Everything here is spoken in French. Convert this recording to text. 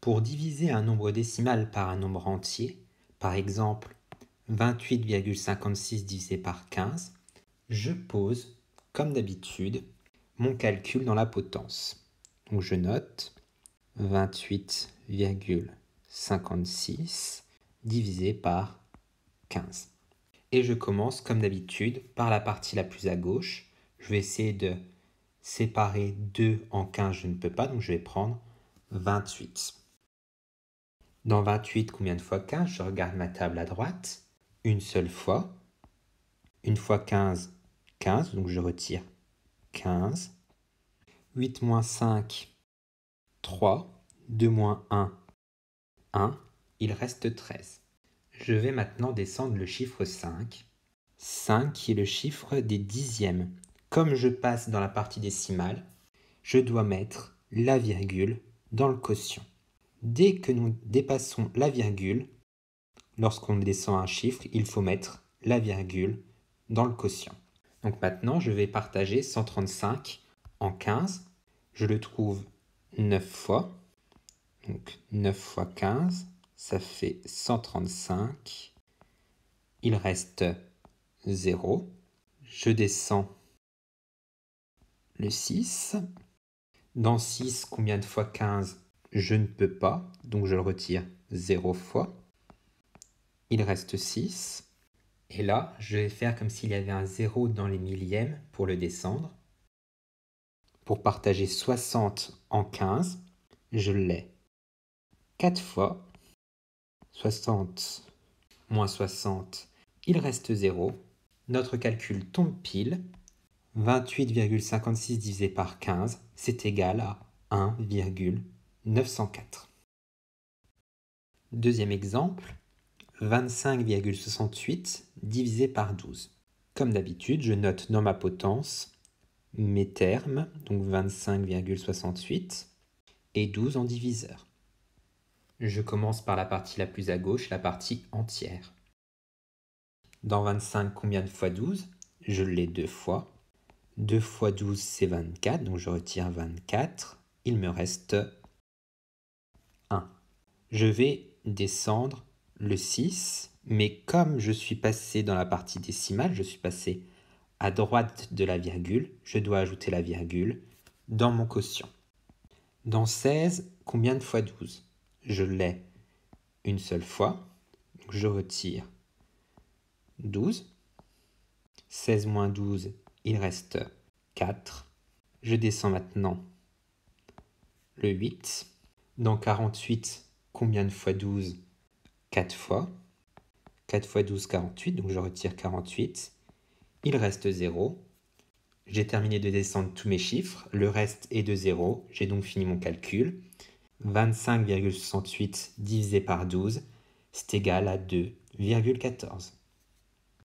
Pour diviser un nombre décimal par un nombre entier, par exemple 28,56 divisé par 15, je pose, comme d'habitude, mon calcul dans la potence. Donc je note 28,56 divisé par 15. Et je commence, comme d'habitude, par la partie la plus à gauche. Je vais essayer de séparer 2 en 15, je ne peux pas, donc je vais prendre 28. Dans 28, combien de fois 15 Je regarde ma table à droite. Une seule fois. Une fois 15, 15. Donc je retire 15. 8 moins 5, 3. 2 moins 1, 1. Il reste 13. Je vais maintenant descendre le chiffre 5. 5 qui est le chiffre des dixièmes. Comme je passe dans la partie décimale, je dois mettre la virgule dans le quotient. Dès que nous dépassons la virgule, lorsqu'on descend un chiffre, il faut mettre la virgule dans le quotient. Donc maintenant, je vais partager 135 en 15. Je le trouve 9 fois. Donc 9 fois 15, ça fait 135. Il reste 0. Je descends le 6. Dans 6, combien de fois 15 je ne peux pas, donc je le retire 0 fois. Il reste 6. Et là, je vais faire comme s'il y avait un 0 dans les millièmes pour le descendre. Pour partager 60 en 15, je l'ai 4 fois. 60 moins 60, il reste 0. Notre calcul tombe pile. 28,56 divisé par 15, c'est égal à 1,5. 904. Deuxième exemple, 25,68 divisé par 12. Comme d'habitude, je note dans ma potence mes termes, donc 25,68, et 12 en diviseur. Je commence par la partie la plus à gauche, la partie entière. Dans 25, combien de fois 12 Je l'ai deux fois. 2 fois 12, c'est 24, donc je retire 24. Il me reste je vais descendre le 6, mais comme je suis passé dans la partie décimale, je suis passé à droite de la virgule, je dois ajouter la virgule dans mon quotient. Dans 16, combien de fois 12 Je l'ai une seule fois, je retire 12. 16 moins 12, il reste 4. Je descends maintenant le 8. Dans 48, Combien de fois 12 4 fois. 4 fois 12, 48, donc je retire 48. Il reste 0. J'ai terminé de descendre tous mes chiffres, le reste est de 0, j'ai donc fini mon calcul. 25,68 divisé par 12, c'est égal à 2,14.